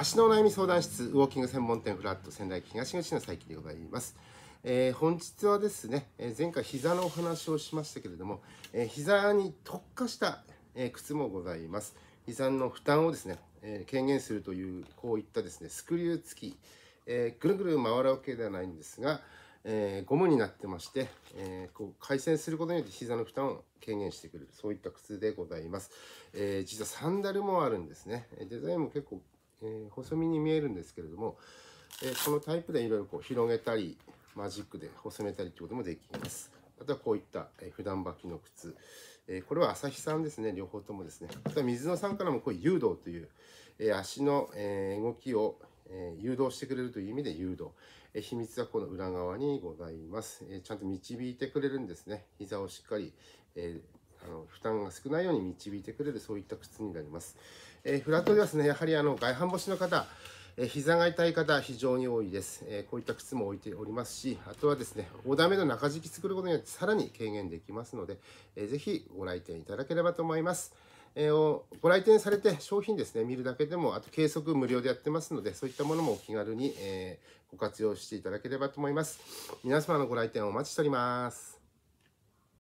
足のお悩み相談室ウォーキング専門店フラット仙台東口の佐伯でございます、えー、本日はですね、え前回膝のお話をしましたけれども、えー、膝に特化した、え靴もございます膝の負担をですね、え軽減するというこういったですねスクリュー付き、えぐるぐる回るわけではないんですが、えゴムになってまして、えこう回線することによって膝の負担を軽減してくるそういった靴でございます、え実はサンダルもあるんですねデザインも結構えー、細身に見えるんですけれども、えー、このタイプでいろいろこう広げたりマジックで細めたりということもできます。あとはこういった、えー、普段履きの靴、えー、これは朝日さんですね両方ともですねあとは水野さんからもこういう誘導という、えー、足の、えー、動きを、えー、誘導してくれるという意味で誘導、えー、秘密はこの裏側にございます、えー、ちゃんと導いてくれるんですね膝をしっかり、えー、あの負担が少ないように導いてくれるそういった靴になります、えー、フラットではですねやはりあの外反母趾の方え膝が痛い方非常に多いです、えこういった靴も置いておりますしあとはですねオーダーメイドの中敷き作ることによってさらに軽減できますので、えー、ぜひご来店いただければと思います、えー、ご来店されて商品ですね見るだけでもあと計測無料でやってますのでそういったものもお気軽に、えご活用していただければと思います皆様のご来店お待ちしております